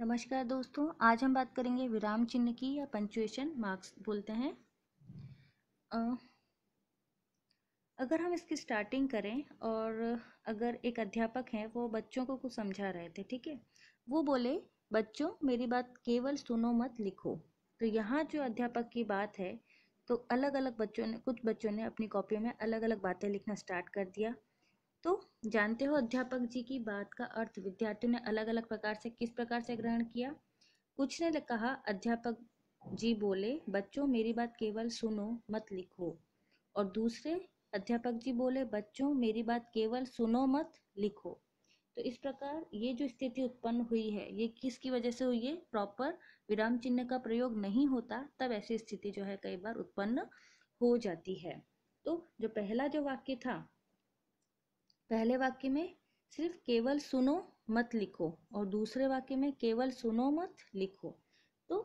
नमस्कार दोस्तों आज हम बात करेंगे विराम चिन्ह की या पंचुएशन मार्क्स बोलते हैं अगर हम इसकी स्टार्टिंग करें और अगर एक अध्यापक हैं वो बच्चों को कुछ समझा रहे थे ठीक है वो बोले बच्चों मेरी बात केवल सुनो मत लिखो तो यहाँ जो अध्यापक की बात है तो अलग अलग बच्चों ने कुछ बच्चों ने अपनी कॉपियों में अलग अलग बातें लिखना स्टार्ट कर दिया तो जानते हो अध्यापक जी की बात का अर्थ विद्यार्थियों ने अलग अलग प्रकार से किस प्रकार से ग्रहण किया कुछ ने कहा अध्यापक जी बोले बच्चों मेरी बात केवल सुनो मत लिखो और दूसरे अध्यापक जी बोले बच्चों मेरी बात केवल सुनो मत लिखो तो इस प्रकार ये जो स्थिति उत्पन्न हुई है ये किसकी वजह से हुई है प्रॉपर विराम चिन्ह का प्रयोग नहीं होता तब ऐसी स्थिति जो है कई बार उत्पन्न हो जाती है तो जो पहला जो वाक्य था पहले वाक्य में सिर्फ केवल सुनो मत लिखो और दूसरे वाक्य में केवल सुनो मत लिखो तो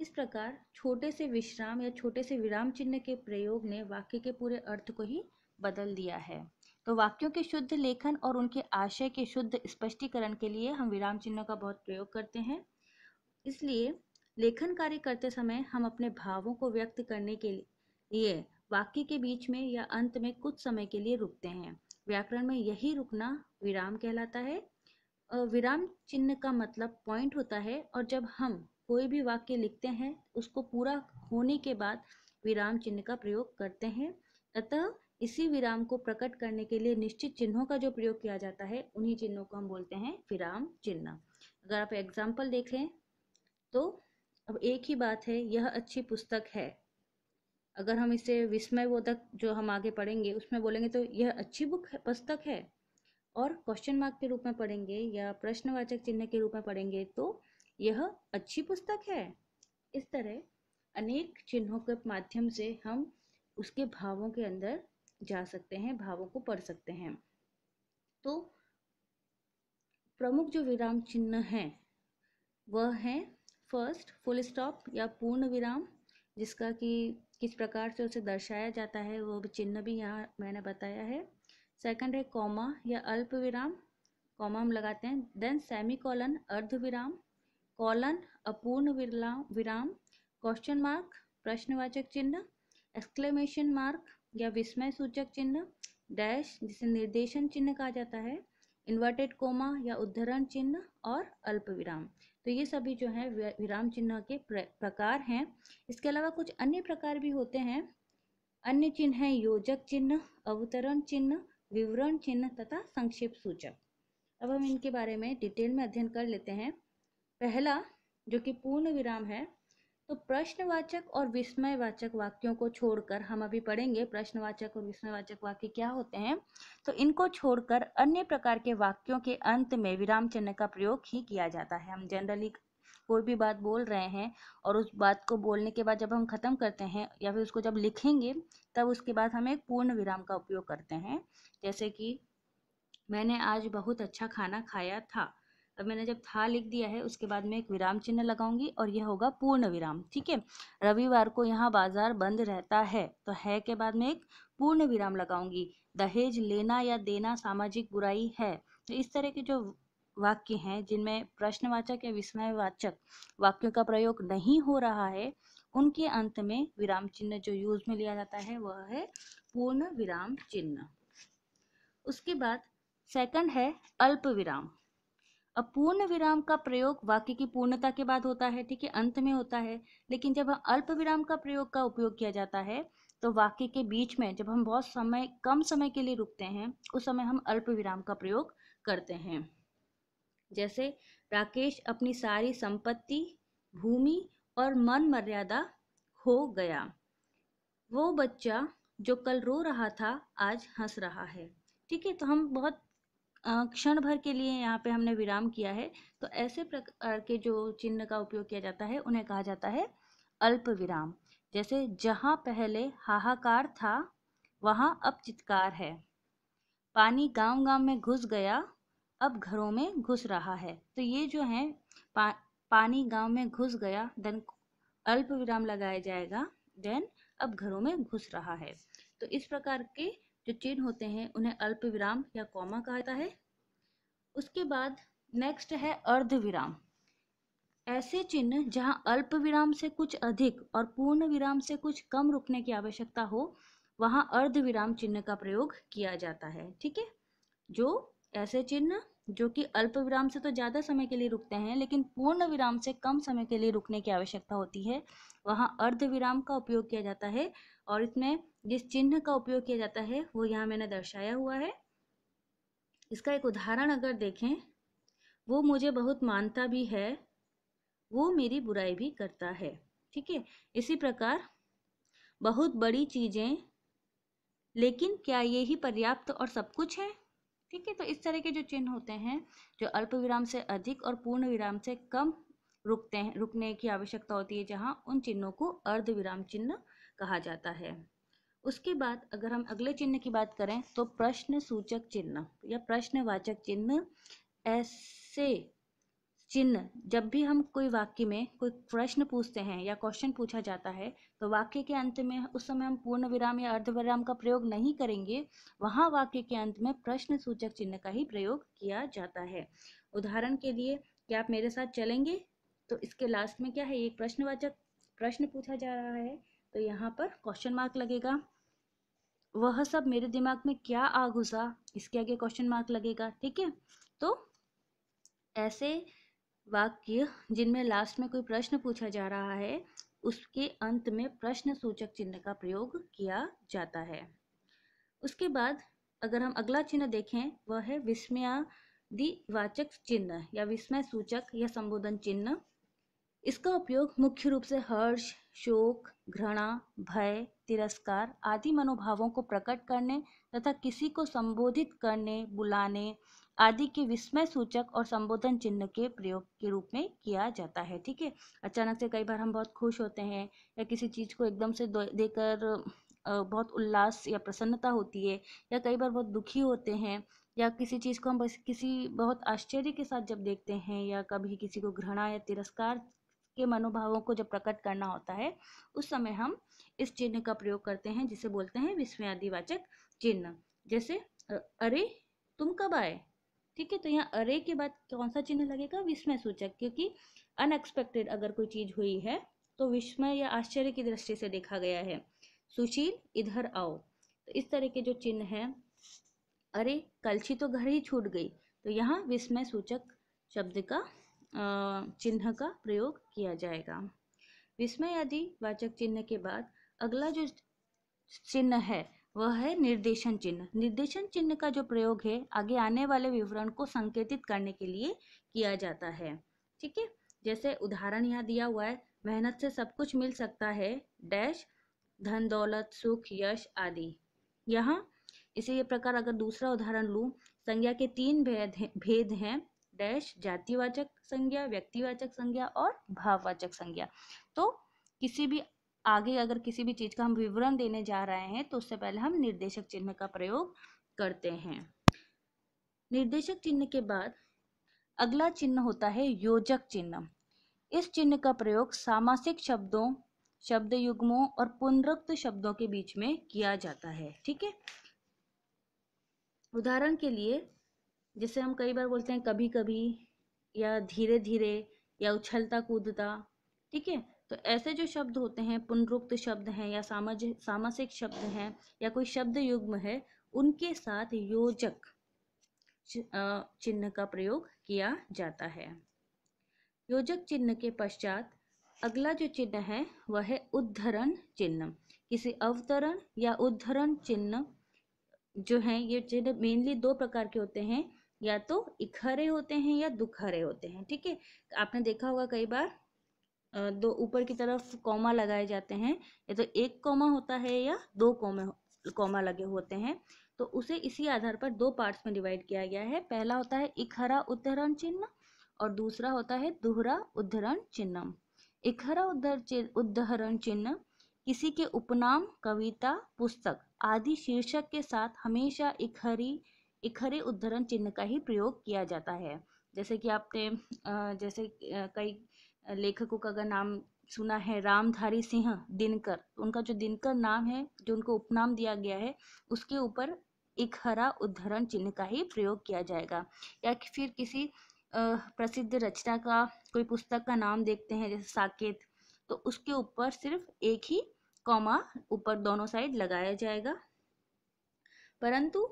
इस प्रकार छोटे से विश्राम या छोटे से विराम चिन्ह के प्रयोग ने वाक्य के पूरे अर्थ को ही बदल दिया है तो वाक्यों के शुद्ध लेखन और उनके आशय के शुद्ध स्पष्टीकरण के लिए हम विराम चिन्हों का बहुत प्रयोग करते हैं इसलिए लेखन कार्य करते समय हम अपने भावों को व्यक्त करने के लिए वाक्य के बीच में या अंत में कुछ समय के लिए रुकते हैं व्याकरण में यही रुकना विराम कहलाता है विराम चिन्ह का मतलब पॉइंट होता है और जब हम कोई भी वाक्य लिखते हैं उसको पूरा होने के बाद विराम चिन्ह का प्रयोग करते हैं अतः इसी विराम को प्रकट करने के लिए निश्चित चिन्हों का जो प्रयोग किया जाता है उन्हीं चिन्हों को हम बोलते हैं विराम चिन्ह अगर आप एग्जाम्पल देखें तो अब एक ही बात है यह अच्छी पुस्तक है अगर हम इसे विस्मय बोधक जो हम आगे पढ़ेंगे उसमें बोलेंगे तो यह अच्छी बुक है पुस्तक है और क्वेश्चन मार्क के रूप में पढ़ेंगे या प्रश्नवाचक चिन्ह के रूप में पढ़ेंगे तो यह अच्छी पुस्तक है इस तरह अनेक चिन्हों के माध्यम से हम उसके भावों के अंदर जा सकते हैं भावों को पढ़ सकते हैं तो प्रमुख जो विराम चिन्ह हैं वह हैं फर्स्ट फुल स्टॉप या पूर्ण विराम जिसका कि किस प्रकार से उसे दर्शाया जाता है वो भी चिन्ह भी यहाँ मैंने बताया है सेकंड है कॉमा या अल्प विराम कॉमा हम लगाते हैं देन सेमी कॉलन अर्ध विराम कॉलन अपूर्ण विराम विराम क्वेश्चन मार्क प्रश्नवाचक चिन्ह एक्सक्लेमेशन मार्क या विस्मय सूचक चिन्ह डैश जिसे निर्देशन चिन्ह कहा जाता है इन्वर्टेड कोमा या उद्धरण चिन्ह और अल्प विराम तो ये सभी जो हैं विराम चिन्ह के प्रकार हैं इसके अलावा कुछ अन्य प्रकार भी होते हैं अन्य चिन्ह हैं योजक चिन्ह अवतरण चिन्ह विवरण चिन्ह तथा संक्षिप्त सूचक अब हम इनके बारे में डिटेल में अध्ययन कर लेते हैं पहला जो कि पूर्ण विराम है तो प्रश्नवाचक और विस्मयवाचक वाक्यों को छोड़कर हम अभी पढ़ेंगे प्रश्नवाचक और विस्मयवाचक वाक्य क्या होते हैं तो इनको छोड़कर अन्य प्रकार के वाक्यों के अंत में विराम चिन्ह का प्रयोग ही किया जाता है हम जनरली कोई भी बात बोल रहे हैं और उस बात को बोलने के बाद जब हम ख़त्म करते हैं या फिर उसको जब लिखेंगे तब उसके बाद हम एक पूर्ण विराम का उपयोग करते हैं जैसे कि मैंने आज बहुत अच्छा खाना खाया था अब मैंने जब था लिख दिया है उसके बाद मैं एक विराम चिन्ह लगाऊंगी और यह होगा पूर्ण विराम ठीक है रविवार को यहाँ बाजार बंद रहता है तो है के बाद में एक पूर्ण विराम लगाऊंगी दहेज लेना या देना सामाजिक बुराई है तो इस तरह के जो वाक्य हैं जिनमें प्रश्नवाचक या विस्मयवाचक वाक्यों का प्रयोग नहीं हो रहा है उनके अंत में विराम चिन्ह जो यूज में लिया जाता है वह है पूर्ण विराम चिन्ह उसके बाद सेकंड है अल्प विराम अब पूर्ण विराम का प्रयोग वाक्य की पूर्णता के बाद होता है ठीक है अंत में होता है लेकिन जब अल्प विराम का प्रयोग का उपयोग किया जाता है तो वाक्य के बीच में जब हम बहुत समय कम समय के लिए रुकते हैं उस समय हम अल्प विराम का प्रयोग करते हैं जैसे राकेश अपनी सारी संपत्ति भूमि और मन मर्यादा हो गया वो बच्चा जो कल रो रहा था आज हंस रहा है ठीक है तो हम बहुत क्षण भर के लिए यहाँ पे हमने विराम किया है तो ऐसे प्रकार के जो चिन्ह का उपयोग किया जाता है उन्हें कहा जाता है अल्प विराम जैसे जहाँ पहले हाहाकार था वहाँ अब चित्कार है पानी गांव गांव में घुस गया अब घरों में घुस रहा है तो ये जो है पा, पानी गांव में घुस गया देन अल्प विराम लगाया जाएगा देन अब घरों में घुस रहा है तो इस प्रकार के जो चिन्ह होते हैं उन्हें अल्प विराम या कॉमा कहा जाता है उसके बाद नेक्स्ट है अर्ध विराम ऐसे चिन्ह जहां अल्प विराम से कुछ अधिक और पूर्ण विराम से कुछ कम रुकने की आवश्यकता हो वहां अर्ध विराम चिन्ह का प्रयोग किया जाता है ठीक है जो ऐसे चिन्ह जो कि अल्प विराम से तो ज़्यादा समय के लिए रुकते हैं लेकिन पूर्ण विराम से कम समय के लिए रुकने की आवश्यकता होती है वहाँ अर्ध विराम का उपयोग किया जाता है और इसमें जिस चिन्ह का उपयोग किया जाता है वो यहाँ मैंने दर्शाया हुआ है इसका एक उदाहरण अगर देखें वो मुझे बहुत मानता भी है वो मेरी बुराई भी करता है ठीक है इसी प्रकार बहुत बड़ी चीज़ें लेकिन क्या ये ही पर्याप्त और सब कुछ है ठीक है तो इस तरह के जो चिन्ह होते हैं जो अल्प विराम से अधिक और पूर्ण विराम से कम रुकते हैं रुकने की आवश्यकता होती है जहाँ उन चिन्हों को अर्ध विराम चिन्ह कहा जाता है उसके बाद अगर हम अगले चिन्ह की बात करें तो प्रश्न सूचक चिन्ह या प्रश्नवाचक चिन्ह ऐसे चिन्ह जब भी हम कोई वाक्य में कोई प्रश्न पूछते हैं या क्वेश्चन पूछा जाता है तो वाक्य के अंत में उस समय हम पूर्ण विराम या विराम का प्रयोग नहीं करेंगे वहाँ वाक्य के अंत में प्रश्न सूचक चिन्ह का ही प्रयोग किया जाता है उदाहरण के लिए क्या आप मेरे साथ चलेंगे तो इसके लास्ट में क्या है एक प्रश्नवाचक प्रश्न पूछा जा रहा है तो यहाँ पर क्वेश्चन मार्क लगेगा वह सब मेरे दिमाग में क्या आ घुसा इसके आगे क्वेश्चन मार्क लगेगा ठीक है तो ऐसे वाक्य जिनमें लास्ट में कोई प्रश्न पूछा जा रहा है उसके अंत में प्रश्न सूचक चिन्ह का प्रयोग किया जाता है उसके बाद अगर हम अगला चिन्ह देखें वह है विस्मयादिवाचक चिन्ह या विस्मय सूचक या संबोधन चिन्ह इसका उपयोग मुख्य रूप से हर्ष शोक घृणा भय तिरस्कार आदि मनोभावों को प्रकट करने तथा किसी को संबोधित करने बुलाने आदि के विस्मय सूचक और संबोधन चिन्ह के प्रयोग के रूप में किया जाता है ठीक है अचानक से कई बार हम बहुत खुश होते हैं या किसी चीज़ को एकदम से देकर बहुत उल्लास या प्रसन्नता होती है या कई बार बहुत दुखी होते हैं या किसी चीज़ को हम बस किसी बहुत आश्चर्य के साथ जब देखते हैं या कभी किसी को घृणा या तिरस्कार के मनोभावों को जब प्रकट करना होता है उस समय हम इस चिन्ह का प्रयोग करते हैं जिसे बोलते हैं विस्मयादिवाचक चिन्ह जैसे अरे तुम कब आए ठीक है तो यहाँ अरे के बाद कौन सा चिन्ह लगेगा विस्मय सूचक क्योंकि अनएक्सपेक्टेड अगर कोई चीज हुई है तो विस्मय या आश्चर्य की दृष्टि से देखा गया है सुशील इधर आओ तो इस तरह के जो चिन्ह है अरे कलछी तो घर ही छूट गई तो यहाँ विस्मय सूचक शब्द का चिन्ह का प्रयोग किया जाएगा विस्मय आदि वाचक चिन्ह के बाद अगला जो चिन्ह है वह है निर्देशन चिन्ह निर्देशन चिन्ह का जो प्रयोग है आगे आने वाले विवरण को संकेतित करने के लिए किया जाता है ठीक है जैसे उदाहरण यहाँ दिया हुआ है मेहनत से सब कुछ मिल सकता है डैश धन दौलत सुख यश आदि यहाँ इसी ये प्रकार अगर दूसरा उदाहरण लूँ संज्ञा के तीन भेद है, भेद हैं डैश जातिवाचक संज्ञा व्यक्तिवाचक संज्ञा और भाववाचक संज्ञा तो किसी भी आगे अगर किसी भी चीज़ का हम विवरण देने जा रहे हैं तो उससे पहले हम निर्देशक चिन्ह का प्रयोग करते हैं निर्देशक चिन्ह के बाद अगला चिन्ह होता है योजक चिन्ह इस चिन्ह का प्रयोग सामासिक शब्दों शब्द युग्मों और पुनरुक्त शब्दों के बीच में किया जाता है ठीक है उदाहरण के लिए जैसे हम कई बार बोलते हैं कभी कभी या धीरे धीरे या उछलता कूदता ठीक है तो ऐसे जो शब्द होते हैं पुनरुक्त शब्द हैं या सामज सामासिक शब्द हैं या कोई शब्द युग्म है उनके साथ योजक चिन्ह का प्रयोग किया जाता है योजक चिन्ह के पश्चात अगला जो चिन्ह है वह है उद्धरण चिन्ह किसी अवतरण या उद्धरण चिन्ह जो है ये चिन्ह मेनली दो प्रकार के होते हैं या तो इखरे होते हैं या दुखरे होते हैं ठीक है आपने देखा होगा कई बार दो ऊपर की तरफ कॉमा लगाए जाते हैं या तो एक कॉमा होता है या दो कॉमे कॉमा लगे होते हैं तो उसे इसी आधार पर दो पार्ट्स में डिवाइड किया गया है पहला होता है इखरा उद्धरण चिन्ह और दूसरा होता है दोहरा उद्धरण चिन्हम इखरा उद्धर उद्धरण चिन्ह किसी के उपनाम कविता पुस्तक आदि शीर्षक के साथ हमेशा इखरी इखरे उद्धरण चिन्ह का ही प्रयोग किया जाता है जैसे कि आपने जैसे कई लेखकों का अगर नाम सुना है रामधारी सिंह दिनकर उनका जो दिनकर नाम है जो उनको उपनाम दिया गया है उसके ऊपर एक हरा उद्धरण चिन्ह का ही प्रयोग किया जाएगा या कि फिर किसी प्रसिद्ध रचना का कोई पुस्तक का नाम देखते हैं जैसे साकेत तो उसके ऊपर सिर्फ एक ही कॉमा ऊपर दोनों साइड लगाया जाएगा परंतु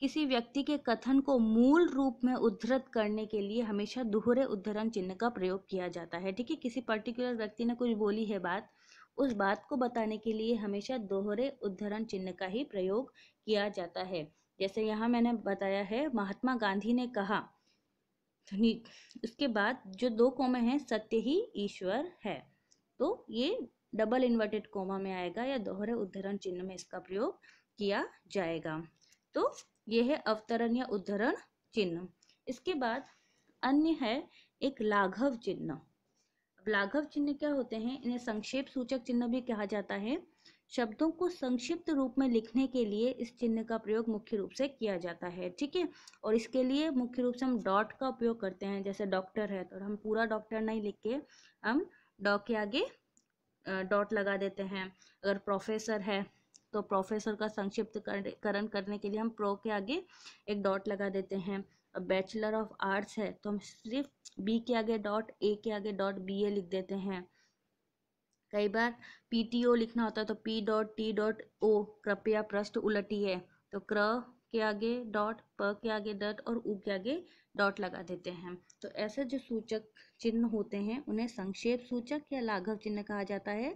किसी व्यक्ति के कथन को मूल रूप में उद्धृत करने के लिए हमेशा दोहरे उद्धरण चिन्ह का प्रयोग किया जाता है ठीक है किसी पर्टिकुलर व्यक्ति ने कुछ बोली है बात उस बात को बताने के लिए हमेशा दोहरे उद्धरण चिन्ह का ही प्रयोग किया जाता है जैसे यहाँ मैंने बताया है महात्मा गांधी ने कहा उसके बाद जो दो कोमे हैं सत्य ही ईश्वर है तो ये डबल इन्वर्टेड कोमा में आएगा या दोहरे उद्धरण चिन्ह में इसका प्रयोग किया जाएगा तो यह है अवतरण या उद्धरण चिन्ह इसके बाद अन्य है एक लाघव चिन्ह लाघव चिन्ह क्या होते हैं इन्हें संक्षेप सूचक चिन्ह भी कहा जाता है शब्दों को संक्षिप्त रूप में लिखने के लिए इस चिन्ह का प्रयोग मुख्य रूप से किया जाता है ठीक है और इसके लिए मुख्य रूप से हम डॉट का उपयोग करते हैं जैसे डॉक्टर है तो हम पूरा डॉक्टर नहीं लिख के हम डॉ के आगे डॉट लगा देते हैं अगर प्रोफेसर है तो प्रोफेसर का करण करने के लिए हम प्रो के आगे एक डॉट लगा देते हैं अब बैचलर ऑफ आर्ट्स है तो हम सिर्फ बी के आगे डॉट ए के आगे डॉट बी ए लिख देते हैं कई बार पी टी ओ लिखना होता है तो P dot T dot O कृपया पृष्ठ है तो क्र के आगे डॉट प के आगे डॉट और ऊ के आगे डॉट लगा देते हैं तो ऐसे जो सूचक चिन्ह होते हैं उन्हें संक्षेप सूचक या लाघव चिन्ह कहा जाता है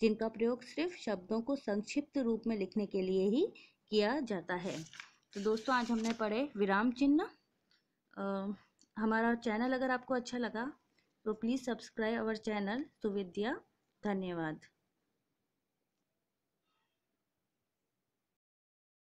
जिनका प्रयोग सिर्फ शब्दों को संक्षिप्त रूप में लिखने के लिए ही किया जाता है तो दोस्तों आज हमने पढ़े विराम चिन्ह हमारा चैनल अगर आपको अच्छा लगा तो please subscribe our channel Suvidya धन्यवाद